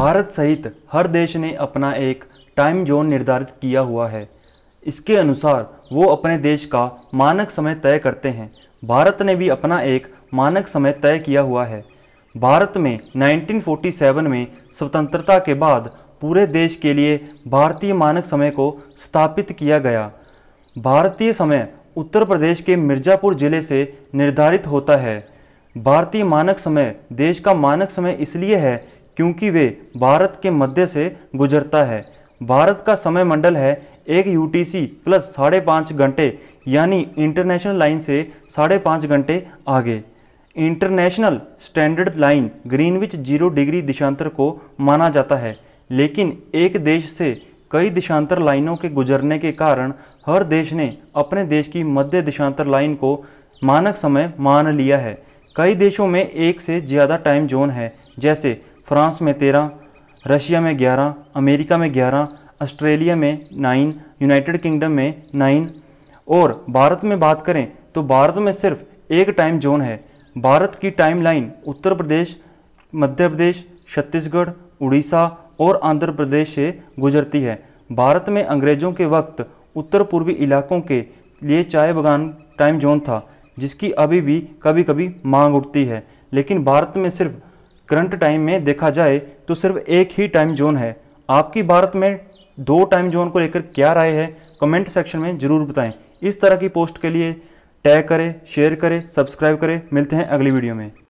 भारत सहित हर देश ने अपना एक टाइम जोन निर्धारित किया हुआ है इसके अनुसार वो अपने देश का मानक समय तय करते हैं भारत ने भी अपना एक मानक समय तय किया हुआ है भारत में 1947 में स्वतंत्रता के बाद पूरे देश के लिए भारतीय मानक समय को स्थापित किया गया भारतीय समय उत्तर प्रदेश के मिर्ज़ापुर ज़िले से निर्धारित होता है भारतीय मानक समय देश का मानक समय इसलिए है क्योंकि वे भारत के मध्य से गुजरता है भारत का समय मंडल है एक यू टी सी प्लस साढ़े पाँच घंटे यानी इंटरनेशनल लाइन से साढ़े पाँच घंटे आगे international standard line Greenwich zero degree दिशांतर को माना जाता है लेकिन एक देश से कई दिशांतर लाइनों के गुजरने के कारण हर देश ने अपने देश की मध्य दिशांतर लाइन को मानक समय मान लिया है कई देशों में एक से ज़्यादा टाइम जोन है जैसे फ्रांस में तेरह रशिया में ग्यारह अमेरिका में ग्यारह ऑस्ट्रेलिया में नाइन यूनाइटेड किंगडम में नाइन और भारत में बात करें तो भारत में सिर्फ एक टाइम जोन है भारत की टाइम लाइन उत्तर प्रदेश मध्य प्रदेश छत्तीसगढ़ उड़ीसा और आंध्र प्रदेश से गुजरती है भारत में अंग्रेज़ों के वक्त उत्तर पूर्वी इलाकों के लिए चाय बगान टाइम जोन था जिसकी अभी भी कभी कभी मांग उठती है लेकिन भारत में सिर्फ करंट टाइम में देखा जाए तो सिर्फ एक ही टाइम जोन है आपकी भारत में दो टाइम जोन को लेकर क्या राय है कमेंट सेक्शन में ज़रूर बताएं इस तरह की पोस्ट के लिए टैग करें शेयर करें सब्सक्राइब करें मिलते हैं अगली वीडियो में